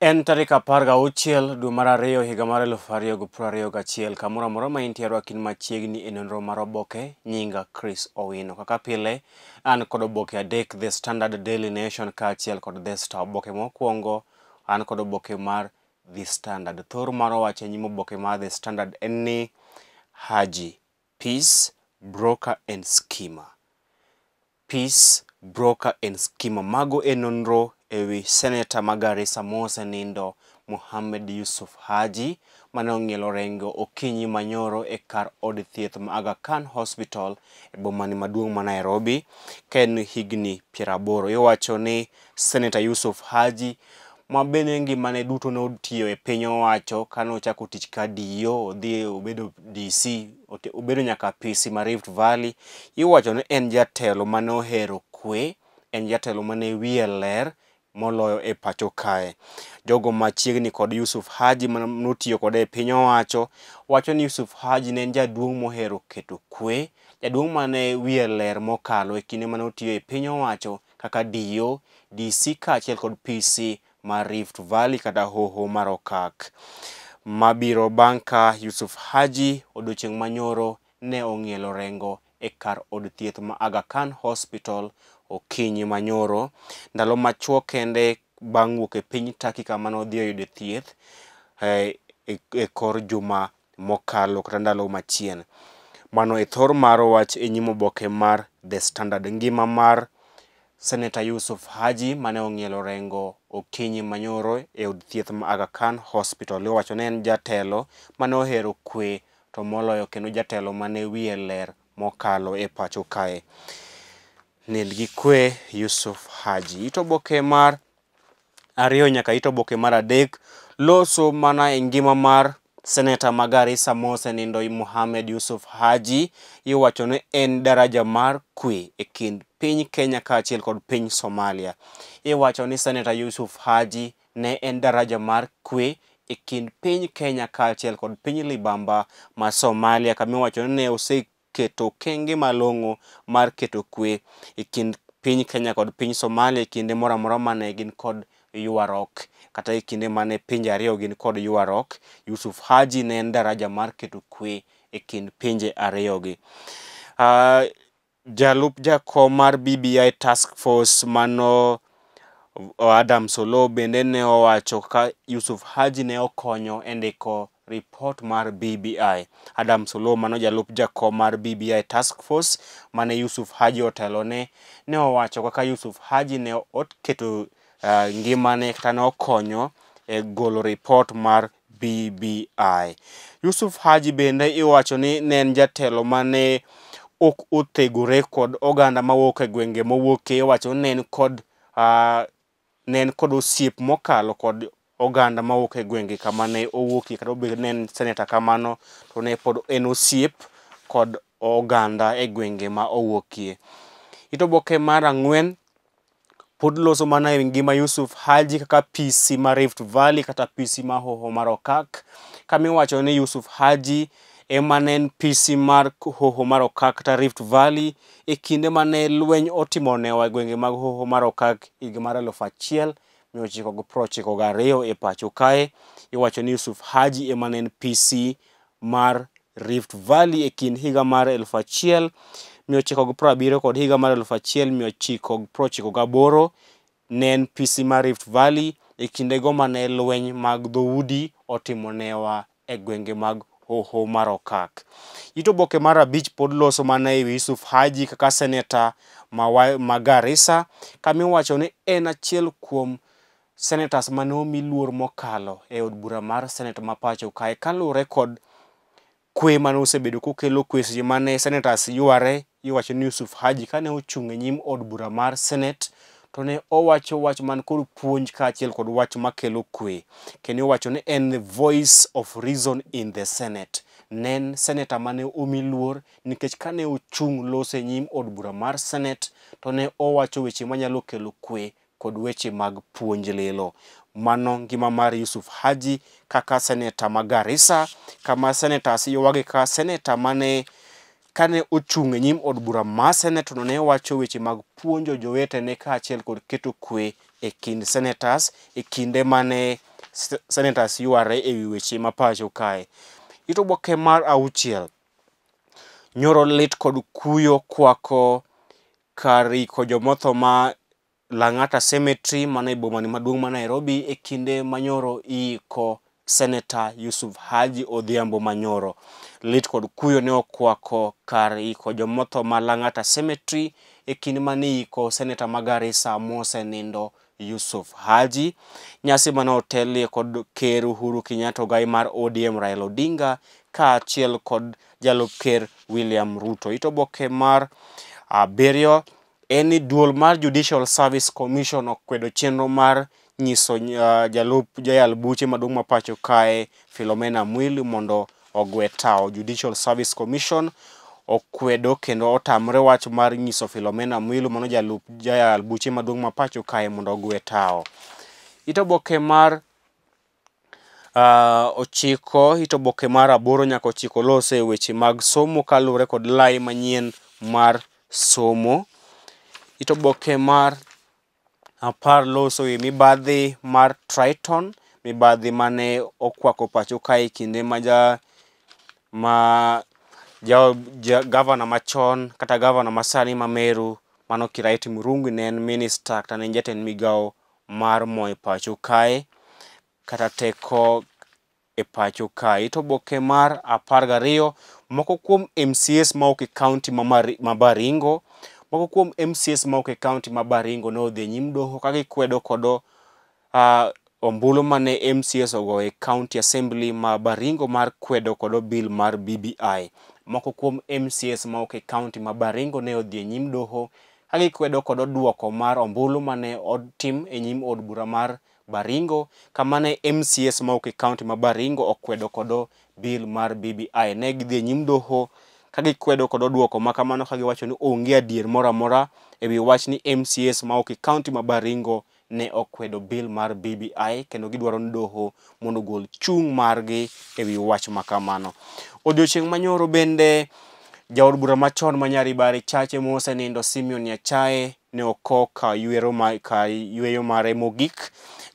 En tarik 16 dwe mar ariyo higa mar 2021 kamoro amora ma intie e rwakin machiegni e nonro mar oboke nyinga Chris Owino. Kaka pile, an kod oboke adek The Standard Daily Nation kaachiel kod The Star. Oboke mokwongo an kod oboke mar The Standard. Thor mar wach e nyim oboke mar The Standard en ni Haji, Peace, Broker and Schemer. Peace, Broker and Schemer. Mago e nonro ewi seneta ma Garissa mosenindo Mohamed Yusuf Haji mane ong'ielo rengo okinyi manyoro e kar od thieth ma Aga Khan Hospital e bomani maduong' ma Nairobi ka en higni piero aboro. Iwacho ni seneta Yusuf Haji ma bende ngimane duto ne otiyo e piny owacho kane ochako tich ka DO e odhi obedo DC obedo nyaka PC ma Rift Valley iwacho ni en jatelo mane ohero kwe, en jatelo mane wiye ler. moloyo e pacho kae. Jogo machiegni kod Yusuf Haji manotiyo kode e piny owacho wacho ni Yusuf Haji ne en jaduong' mohero keto kwe, jaduong' mane wiye ler mokalo e kinde manotiyo e piny owacho kaka DO, DC kaachiel kod PC mar Rift Valley kata Hoho mar Okak. Mabiro bang' ka Yusuf Haji odiochieng' manyoro ne ong'ielo orengo e kar od thieth ma Aga Khan Hospital okinyi manyoro ndalo machuok kende bang' wuok e piny Turkey kama nodhi yudo thieth e, e, e kor juma mokalo kata ndalo machien. Mano e thor mar wach e nyim oboke mar The Standard. Ngima mar Senator Yusuf Haji mane ong'ielo rengo okinyi manyoro e od thieth ma Aga Khan Hospital. Iwacho ni en jatelo mane ohero kwe to moloyo kendo jatelo mane wiye ler mokalo e pacho kae. gi kwe Yusuf Haji itoboke mar ariyo nyaka itoboke mar adek loso mana e ngima mar seneta ma Garissa mosenindo Mohamed Yusuf Haji iwacho ni en daraja mar kwe e kind piny Kenya kaachiel kod piny Somalia. Iwacho ni seneta Yusuf Haji ne en daraja mar kwe e kind piny Kenya kaachiel kod piny libamba ma Somalia kamiwacho iwacho ni ne ose keto okenge malong'o mar keto kwe e kind piny Kenya kod piny Somalia e kinde moro amora mane gin kod ywaruok kata e kinde mane pinje ariyo gin kod ywaruok. Yusuf Haji ne en daraja mar keto kwe e kind pinje ariyogi. Ah, jalup jakom mar BBI Task Force mano Adams Oloo bende ne owacho ka Yusuf Haji ne okonyo e ndiko ripot mar BBI. Adam Solo mano jalup jakom mar BBI Task Force mane Yusuf Haji otelone ne owacho kaka Yusuf Haji ne oketo uh, ngimane kata ne okonyo e golo ripot mar BBI. Yusuf Haji bende iwacho ni ne en jatelo mane ok othegore kod oganda mawuok e gwenge mowuoke iwacho ni ne en kod uh, ne en kod osiep mokalo kod oganda mawuok e gwenge kama ne owuoke kata obed ni en seneta kamano to ne pod en osiep kod oganda e gwenge ma owuokie. It oboke mar ang'wen pod loso mana e ngima Yusuf Haji kaka PC ma Rift Valley kata PC ma Hoho mar Okak kamiwacho ni Yusuf Haji ema ne en PC mar Hoho mar Okak kata Rift Valley e kinde mane lweny otimonewa e gwenge mag Hoho mar Okak higa mar aluf achiel 1992 e pacho kae iwacho ni Yusuf Haji ema ne en PC mar Rift Valley e kind higa mar 1970 kod higa mar 1998 ne en PC mar Rift Valley e kindego mane lweny mag dhoudi otimonewa e gwenge mag Hoho mar Okak. It oboke mar abich pod loso mana ewi Yusuf Haji kaka seneta ma Garissa kamiwacho ni en achiel kuom senators mane omi luor mokalo e od bura mar senet ma pacho kae kaluwore kod kwe mane osebedo kokelo kwe seche mane senators yware iwacho ni Yusuf Haji kane ochung' e nyim od bura mar senet to ne owacho wach man kod puonj kaachiel kod wach makelo kwe kendo iwacho ni en the voice of reason in the senate ne en seneta mane omi luor nikech kane ochung' loso e nyim od bura mar senet to ne owacho weche manyalo kelo kwe kod weche mag puonj lilo. Mano ngima mar Yusuf Haji kaka seneta ma Garissa kama seneta asiyowage kaka seneta mane kane ochung' e nyim od bura ma seneta no ne wacho weche mag puonjo jowetene kaachiel kod keto kwe e kind senetas e kinde mane senetas yware e wi weche ma pacho kae. It oboke mar auchiel, nyoro lit kod kuyo kwako kar iko jomotho ma Langata Cemetery mana ibomani e maduong' ma Nairobi e kinde manyoro iiko Senator Yusuf Haji Odhiambo Manyoro. Lit kod kuyo ne okwako kar iko jomotho ma Langata Cemetery e kinde mane iiko Senator Magarisa Mosenindo Yusuf Haji. Nyasi mane otelie kod Ker Uhuru Kenyatta gai mar ODM Raila Odinga kaachiel kod jalup Ker William Ruto. It oboke mar abiriyo ah, en ni duol mar Judicial Service Commission okwedo chenro mar nyiso uh, jalup jayal buche maduong' ma pacho kae Philomena Mwilu mondo ogwe tao. Judicial Service Commission okwedo kendo otamre wach mar nyiso Philomena Mwilu mano jalup jayal buche maduong' ma pacho kae mondo ogwe tao. It oboke mar uh, ochiko it oboke mar aboro nyaka ochiko lose weche mag somo kaluwore kod lai manyien mar somo. it oboke mar apar loso e mibadhi mar Triton mibadhi mane okwako pacho kae kinde ma ja ma ja, ja gavana machon kata gavana masani ma Meru mano Kiraitu Murungu ne en minista kata ne en jatend mar mo e pacho kae kata teko e pacho kae to boke mar apar gariyo moko kuom mcs ma ok kaunti e ma, ma Baringo Moko kuom MCS mawuok e kaunti ma Baringo ne odhi e nyim doho ka gikwedo kodo uh, ombulu mane MCS ogo e County Assembly ma Baringo mar kwedo kodo bill mar BBI. Moko kuom MCS mawuok e kaunti ma Baringo ne odhi e nyim doho ka gikwedo kodo duoko mar ombulu mane otim e nyim od bura mar Baringo kama ne MCS mawuok e kaunti ma Baringo okwedo kodo bill mar BBI. Ne gidhi e nyim doho ka gikwedo kod duoko ma kamano ka giwacho ni onge adier moro amora ewi wach ni MCAs ma Oki County ma Baringo ne okwedo bill mar BBI kendo gidwaro ni doho mondo ogol chung' margi ewi wach ma kamano. Odiochieng' manyoro bende jaod bura machon ma Nyaribari Chache mosenindo Simeon Nyachae ne okow kar yweyo mare mogik.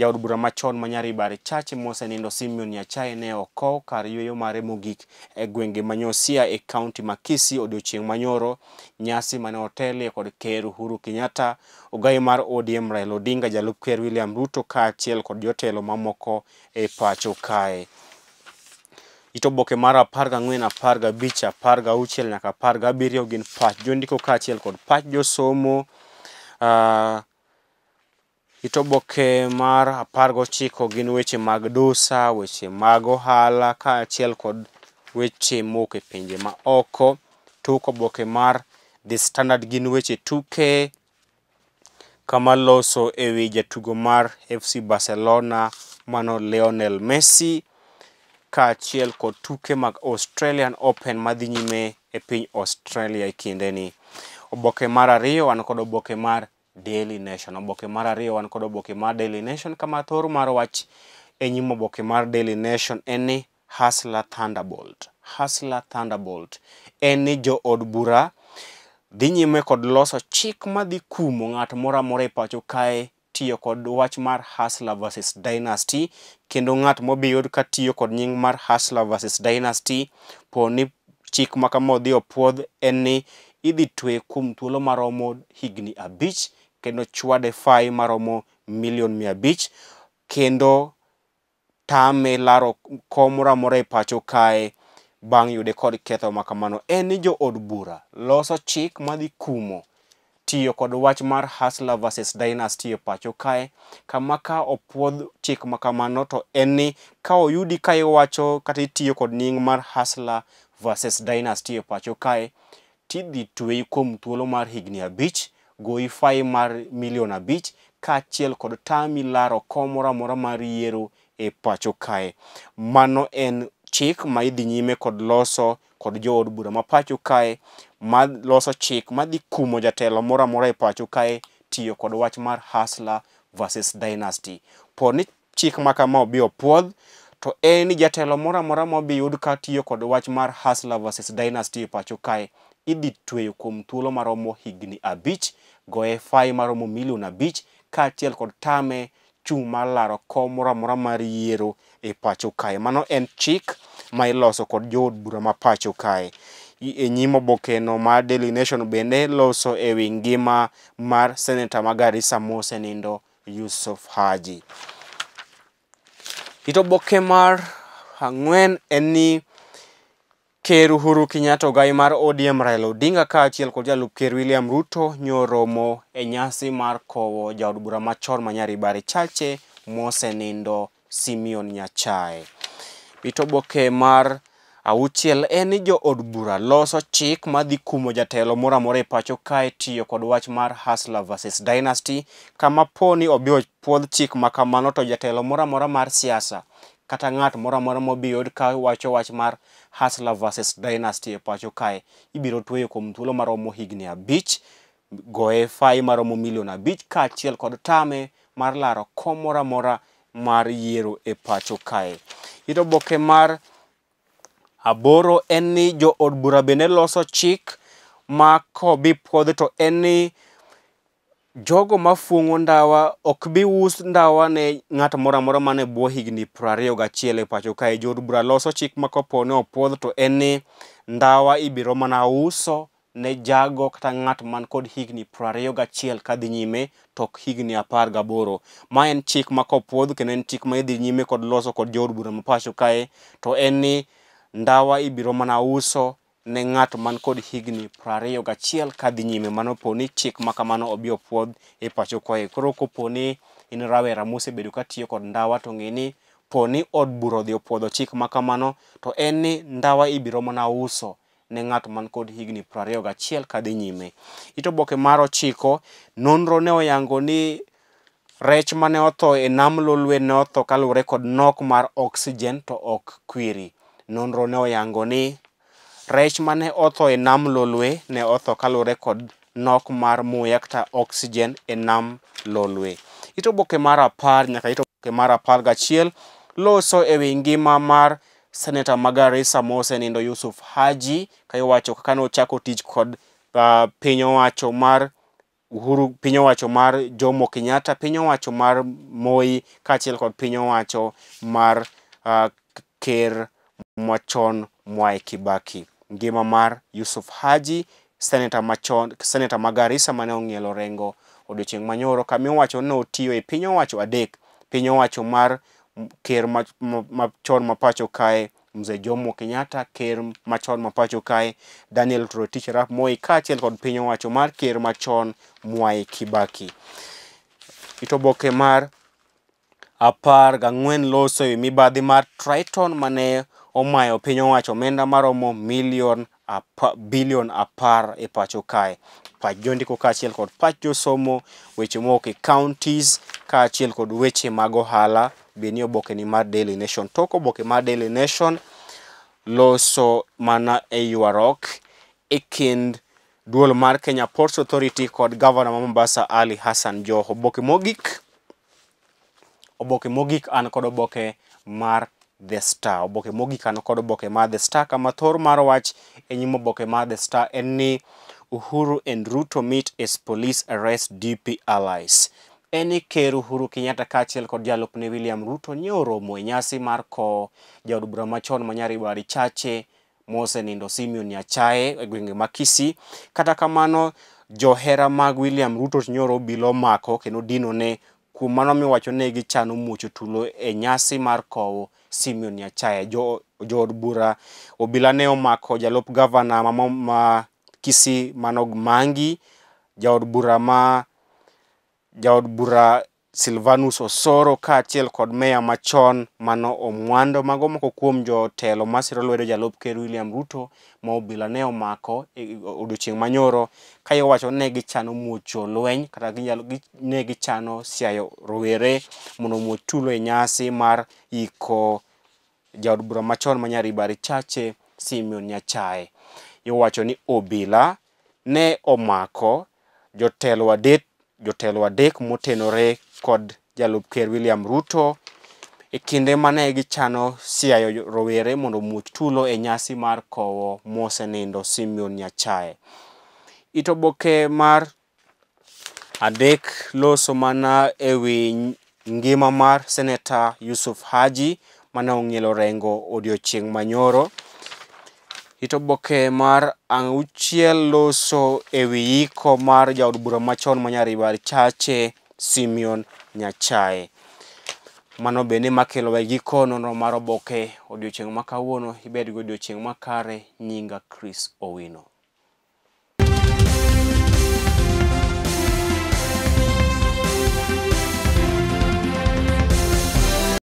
jaod bura machon ma Nyaribar Chache mosenindo Simeon Nyachae ne okow kar yweyo mare mogik e gwenge ma Nyosia e kaunti ma Kisii odiochieng' manyoro. Nyasi mane otelie kod Ker Uhuru Kenyatta, ogai mar ODM Raila Odinga, jalup Ker William Ruto kaachiel kod jotelo mamoko e pacho kae. It oboke mar 14, 15, 16 nyaka 17 gin pach jondiko kaachiel kod pach josomo. It oboke mar apar gochiko gin weche mag dusa, weche mag ohala kaachiel kod weche mowuok e pinje ma oko. Tok oboke mar The Standard gin weche tuke kama loso e wi jatugo mar FC Barcelona mano Lionel Messi kaachiel kod tuke mag Australian Open madhi nyime e piny Australia e kindeni. Oboke mar ariyo wan kod oboke mar Daily Nation. Oboke mar ariyo wan kod oboke mar Daily Nation kama thor mar wach e nyim oboke mar Daily Nation en ni Hustler Thunderbolt. Hustler Thunderbolt en ni jo od bura dhi nyime kod loso chik madhi kumo ng'at moro amora e pacho kae tiyo kod wach mar Hustler versus Dynasty kendo ng'at mobiyud ka tiyo kod nying mar Hustler versus Dynasty poni chik makama odhi opuodh en ni idhi twe kuom thuolo maromo higni abich kendo chwade fai maromo milion mia abich kendo tame laro kom moro amora e pacho kae bang' yude kod ketho makamano. En ni jo od bura loso chik madhi kumo tiyo kod wach mar hustler versus dynasty e pacho kae kama ka opuodh chik makamano to en ni ka oyudi ka iwacho kata itiyo kod nying mar hustler versus dynasty e pacho kae tidhi tweyi kuom thuolo mar higni abich. goyi fai mar milion abich kaachiel kod tami laro komora mora mar yiero e pacho kae. Mano en chik ma idhi nyime kod loso kod jood bura ma pacho kae ma loso chik madhi kumo jatelo mora mora e pacho kae tiyo kod wach mar hustler versus dynasty. Po ni chik ma kama obi opuodh, to en ni jatelo mora mora mobi yud ka tiyo kod wach mar hustler versus dynasty e pacho kae. idhi tweyo kuom thuolo maromo higni abich goye fai maromo milion abich kaachiel kod tame chung' mar laro kom moro amora mar yiero e pacho kae mano en chik ma iloso kod jood bura ma pacho kae e nyim obokeno mar daily nation bende loso e wi ngima mar seneta ma garisa mosenindo yusuf haji it oboke mar ang'wen en ni Ker Uhuru Kenyatta ogai mar ODM Raila Odinga kaachiel kod jalup ker William Ruto nyoromo e nyasi mar kowo jaod bura machon ma Nyaribari Chache mosenindo Simeon Nyachae. Bit oboke mar auchiel en ni jood bura loso chik madhi kumo jatelo moro amora e pacho kae tiyo kod wach mar Hustler vs Dynasty kama poni obi opuodh chik makamano to jatelo moro amora mar siasa kata ng'at moro amora mobi yud ka wacho wach mar Hustler vs Dynasty e pacho kae ibiro tweyo kuom thuolo maromo higni abich goye fai maromo milion abich kaachiel kod tame mar laro komora mora mar yiero e pacho kae. Ito oboke mar aboro en ni jo od bura be ne loso chik ma kobi puodhi to en ni jogo mafuong'o ndawa ok bi us ndawa ne ng'at moro amora mane bwo higni 21 e pacho kae jood bura loso chik ma kopo ni opuodh to en ni ndawa ibiro mana uso ne jago kata ng'at man kod higni 21 kadhi nyime tok higni 18 ma en chik ma kopuodh kendo en chik ma idhi nyime kod loso kod jood bura ma pacho kae to en ni ndawa ibiro mana uso ne ng'at man kod higni 21 kadhi nyime mano po ni chik makamano obi opuodh e pacho kae koro kopo ni in rawera mosebedo ka tiyo kod ndawa to ng'e ni po ni od bura odhi opuodho chik makamano to en ni ndawa ibiro mana uso ne ng'at man kod higni 21 kadhi nyime itoboke mar ochiko nonro ne oyango ni rech mane otho e nam lolwe ne otho kaluwore kod nok mar oxygen to ok kwiri nonro ne oyango ni rech mane otho e nam lolwe ne otho kaluwore kod nok mar muya kata oxygen e nam lolwe it oboke mar apar nyaka it oboke mar apar gachiel loso e wi ngima mar seneta ma garisa mosenindo yusuf haji ka iwacho kaka nochako tich kod uh, piny owacho mar uhuru piny owacho mar jomo kenyatta piny owacho mar moi kaachiel kod piny owacho mar uh, ker machon mwae kibaki ngima mar Yusuf Haji, seneta machon, seneta ma Garissa mane ong'ielo rengo odiochieng' manyoro kami wacho no tiyo e piny owacho adek, piny owacho mar ker machon ma pacho kae Mzee Jomo Kenyatta, ker machon ma pacho kae Daniel Toroitich arap Moi kaachiel kod piny owacho mar ker machon Mwai Kibaki. It oboke mar apar gang'wen loso e wi mibadhi mar Triton mane omayo piny owacho omenda maromo milion apa, bilion apar e pacho kae pach jondiko kaachiel kod pach josomo weche mowuok e counties kaachiel kod weche mag ohala be ni oboke ni mar daily nation tok oboke mar daily nation loso mana e ywarok e kind duol mar kenya ports authority kod gavana ma mombasa ali hassan joho oboke mogik oboke mogik an kod oboke mar The Star. Oboke mogik kano kod oboke ma The Star kama thor mar wach e nyim oboke ma The Star en ni Uhuru and Ruto meet as police arrest DP allies. Eni e ker Uhuru Kenyatta kaachiel kod jalupne William Ruto nye oromo e nyasi mar ko jaod bura machon manyari wari chache Mose Nindo Simeon Nyachae e gwenge ma Kisii. Kata kamano johera mag William Ruto nyoro bilo e mako kendo dino ne kuom mano miwacho ne gichano mucho tulo e nyasi mar kowo Simeon Nyachae. Jo, jo od bura obila ne omako jalup gavana mama ma Kisi Manog Mangi, jaod bura ma jaod bura Silvanus Osoro kaachiel kod meya machon mano Omwando mago moko kuom jotelo masiro lwedo jalup ker William Ruto ma obila ne omako e odiochieng' manyoro ka iwacho ne gichano muocho lweny kata ginyalo ne gichano siayo rowere mondo omuoch tulo e nyasi mar iko jaod bura machon ma Nyaribari Chache Simeon Nyachae. Iwacho ni obila ne omako jotelo adek jotelo adek motenore kod jalup ker William Ruto e kinde mane gichano siayo rowere mondo omuoch tulo e nyasi mar kowo mosenindo Simeon Nyachae. It oboke mar adek loso mana e wi ngima mar Seneta Yusuf Haji mane ong'ielo orengo odiochieng' manyoro. it oboke mar auchiel loso ewi yiko mar jaod bura machon ma Nyaribar Chache Simeon Nyachae. Mano bende makelo wa giko nonro mar oboke odiochieng' ma kawuono ibed go odiochieng' makare nyinga Chris Owino.